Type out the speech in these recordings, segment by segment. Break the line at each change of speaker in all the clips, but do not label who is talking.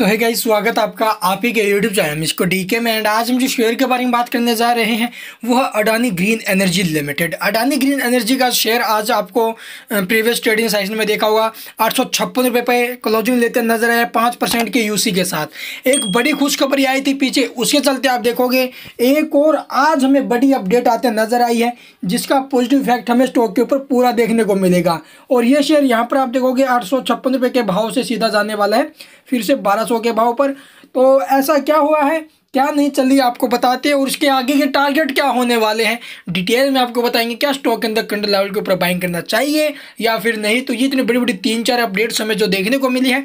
सो है गाइस स्वागत आपका आप ही के यूट्यूब चैनल में इसको डी में एंड आज हम जो शेयर के बारे में बात करने जा रहे हैं वो है Adani green energy limited Adani green energy का शेयर आज आपको प्रीवियस ट्रेडिंग साइज में देखा होगा आठ सौ छप्पन रुपये पे क्लोजिंग लेते नजर आया पाँच परसेंट के यूसी के साथ एक बड़ी खुशखबरी आई थी पीछे उसके चलते आप देखोगे एक और आज हमें बड़ी अपडेट आते नजर आई है जिसका पॉजिटिव इफेक्ट हमें स्टॉक के ऊपर पूरा देखने को मिलेगा और ये शेयर यहाँ पर आप देखोगे आठ सौ छप्पन रुपये के भाव से सीधा जाने वाला है फिर से बारह सौ के भाव पर तो ऐसा क्या हुआ है क्या नहीं चल रही आपको बताते हैं और उसके आगे के टारगेट क्या होने वाले हैं डिटेल में आपको बताएंगे क्या स्टॉक के अंदर करंट लेवल के ऊपर बाइंग करना चाहिए या फिर नहीं तो ये इतनी बड़ी बड़ी तीन चार अपडेट्स हमें जो देखने को मिली है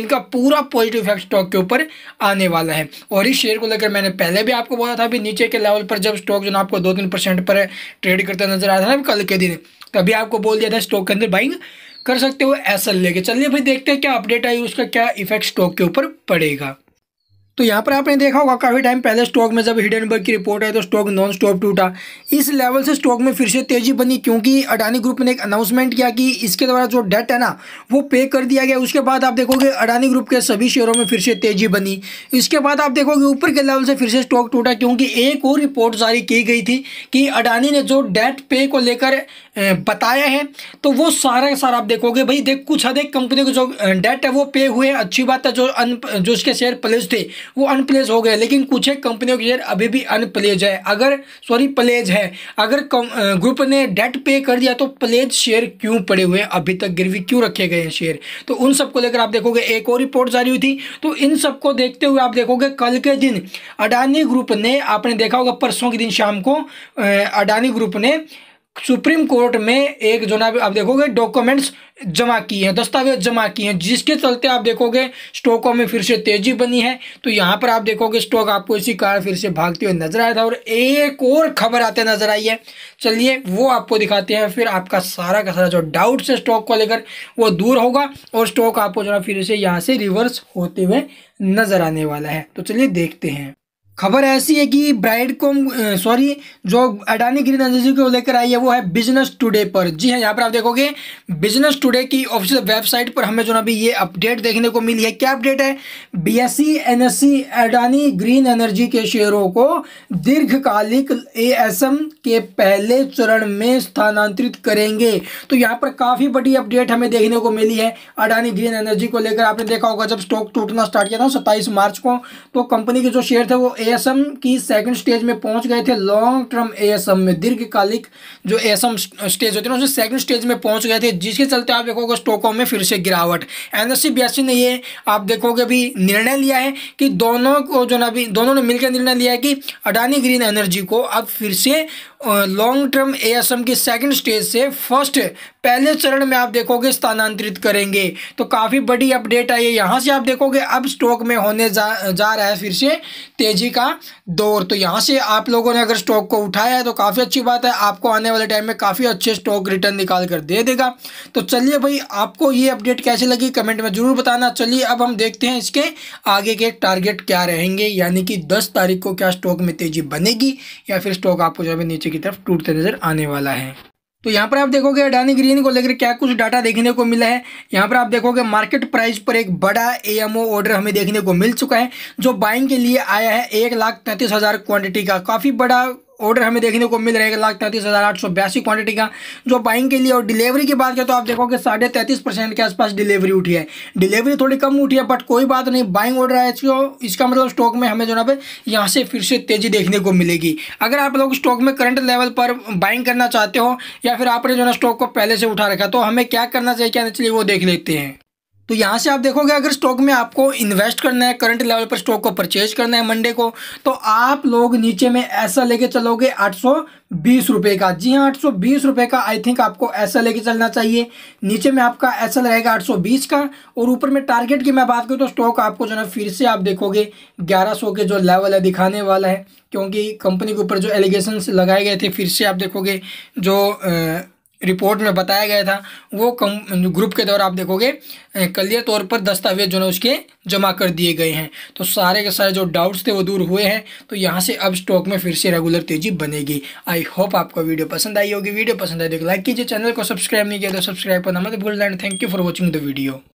इनका पूरा पॉजिटिव इफेक्ट स्टॉक के ऊपर आने वाला है और इस शेयर को लेकर मैंने पहले भी आपको बोला था अभी नीचे के लेवल पर जब स्टॉक जो आपको दो तीन पर ट्रेड करता नजर आया था ना कल के दिन तभी आपको बोल दिया था स्टॉक के अंदर बाइंग कर सकते हो ऐसा लेके चलिए भाई देखते हैं क्या अपडेट आई उसका क्या इफेक्ट स्टॉक के ऊपर पड़ेगा तो यहाँ पर आपने देखा होगा काफ़ी टाइम पहले स्टॉक में जब हिडनबर्ग की रिपोर्ट आई तो स्टॉक नॉन स्टॉप टूटा इस लेवल से स्टॉक में फिर से तेजी बनी क्योंकि अडानी ग्रुप ने एक अनाउंसमेंट किया कि इसके द्वारा जो डेट है ना वो पे कर दिया गया उसके बाद आप देखोगे अडानी ग्रुप के सभी शेयरों में फिर से तेजी बनी इसके बाद आप देखोगे ऊपर के लेवल से फिर से स्टॉक टूटा क्योंकि एक और रिपोर्ट जारी की गई थी कि अडानी ने जो डेट पे को लेकर बताया है तो वो सारा का सारा आप देखोगे भाई देख कुछ हद एक कंपनी को जो डेट है वो पे हुए अच्छी बात है जो अन जो उसके शेयर प्लेज थे वो अनप्लेज हो गए लेकिन कुछ एक कंपनियों के शेयर अभी भी अनप्लेज है अगर सॉरी प्लेज है अगर ग्रुप ने डेट पे कर दिया तो प्लेज शेयर क्यों पड़े हुए हैं अभी तक गिरवी क्यों रखे गए हैं शेयर तो उन सबको लेकर आप देखोगे एक और रिपोर्ट जारी हुई थी तो इन सबको देखते हुए आप देखोगे कल के दिन अडानी ग्रुप ने आपने देखा होगा परसों के दिन शाम को अडानी ग्रुप ने सुप्रीम कोर्ट में एक जो ना आप देखोगे डॉक्यूमेंट्स जमा किए हैं दस्तावेज जमा किए हैं जिसके चलते आप देखोगे स्टॉकों में फिर से तेजी बनी है तो यहाँ पर आप देखोगे स्टॉक आपको इसी कारण फिर से भागते हुए नजर आया था और एक और खबर आते नजर आई है चलिए वो आपको दिखाते हैं फिर आपका सारा का सारा जो डाउट्स है स्टॉक को लेकर वो दूर होगा और स्टॉक आपको जो ना फिर से यहाँ से रिवर्स होते हुए नजर आने वाला है तो चलिए देखते हैं खबर ऐसी है कि ब्राइड कॉम सॉरी जो अडानी ग्रीन एनर्जी को लेकर आई है वो है बिजनेस टुडे पर जी हाँ यहाँ पर आप देखोगे बिजनेस टुडे की ऑफिशियल वेबसाइट पर हमें जो ना अभी ये अपडेट देखने को मिली है क्या अपडेट है BSC NSC Adani green energy के शेयरों को दीर्घकालिक ए एस एम के पहले चरण में स्थानांतरित करेंगे तो यहाँ पर काफ़ी बड़ी अपडेट हमें देखने को मिली है अडानी ग्रीन एनर्जी को लेकर आपने देखा होगा जब स्टॉक टूटना स्टार्ट किया था सत्ताईस मार्च को तो कंपनी के जो शेयर थे वो एएसएम की सेकंड स्टेज में पहुंच गए थे लॉन्ग टर्म एएसएम में दीर्घकालिक जो एएसएम स्टेज होती है ना उसे सेकंड स्टेज में पहुंच गए थे जिसके चलते आप देखोगे स्टॉकों में फिर से गिरावट एन एस ने ये आप देखोगे अभी निर्णय लिया है कि दोनों को जो ना अभी दोनों ने मिलकर निर्णय लिया है कि अडानी ग्रीन एनर्जी को अब फिर से लॉन्ग टर्म एएसएम के सेकंड स्टेज से फर्स्ट पहले चरण में आप देखोगे स्थानांतरित करेंगे तो काफ़ी बड़ी अपडेट आई है यहाँ से आप देखोगे अब स्टॉक में होने जा जा रहा है फिर से तेज़ी का दौर तो यहाँ से आप लोगों ने अगर स्टॉक को उठाया है तो काफ़ी अच्छी बात है आपको आने वाले टाइम में काफ़ी अच्छे स्टॉक रिटर्न निकाल कर दे देगा तो चलिए भाई आपको ये अपडेट कैसे लगी कमेंट में ज़रूर बताना चलिए अब हम देखते हैं इसके आगे के टारगेट क्या रहेंगे यानी कि दस तारीख को क्या स्टॉक में तेज़ी बनेगी या फिर स्टॉक आपको जो है नीचे की तरफ टूटते नजर आने वाला है तो यहाँ पर आप देखोगे अडानी ग्रीन को लेकर क्या कुछ डाटा देखने को मिला है यहाँ पर आप देखोगे मार्केट प्राइस पर एक बड़ा एएमओ ऑर्डर हमें देखने को मिल चुका है जो बाइंग के लिए आया है एक लाख तैंतीस हज़ार क्वान्टिटी का काफ़ी बड़ा ऑर्डर हमें देखने को मिल रहेगा लाख तैंतीस हज़ार आठ सौ बयासी क्वान्टिटी का जो बाइंग के लिए और डिलीवरी की बात करें तो आप देखोगे साढ़े तैंतीस परसेंट के आसपास डिलीवरी उठी है डिलीवरी थोड़ी कम उठी है बट कोई बात नहीं बाइंग ऑर्डर है इसको इसका मतलब स्टॉक में हमें जो ना यहाँ से फिर से तेज़ी देखने को मिलेगी अगर आप लोग स्टॉक में करंट लेवल पर बाइंग करना चाहते हो या फिर आपने जो ना स्टॉक को पहले से उठा रखा तो हमें क्या करना चाहिए क्या चाहिए वो देख लेते हैं तो यहाँ से आप देखोगे अगर स्टॉक में आपको इन्वेस्ट करना है करंट लेवल पर स्टॉक को परचेज करना है मंडे को तो आप लोग नीचे में ऐसा लेके चलोगे आठ सौ बीस रुपये का जी हाँ आठ सौ बीस रुपये का आई थिंक आपको ऐसा लेके चलना चाहिए नीचे में आपका ऐसा रहेगा आठ सौ बीस का और ऊपर में टारगेट की मैं बात करूँ तो स्टॉक आपको जो है फिर से आप देखोगे ग्यारह सौ के जो लेवल है दिखाने वाला है क्योंकि कंपनी के ऊपर जो एलिगेशन लगाए गए थे फिर से आप देखोगे जो आ, रिपोर्ट में बताया गया था वो कम ग्रुप के द्वारा आप देखोगे कलियर तौर पर दस्तावेज जो है उसके जमा कर दिए गए हैं तो सारे के सारे जो डाउट्स थे वो दूर हुए हैं तो यहाँ से अब स्टॉक में फिर से रेगुलर तेजी बनेगी आई होप आपको वीडियो पसंद आई होगी वीडियो पसंद आए तो लाइक कीजिए चैनल को सब्सक्राइब नहीं किया तो सब्सक्राइब करना मत and thank you for watching the video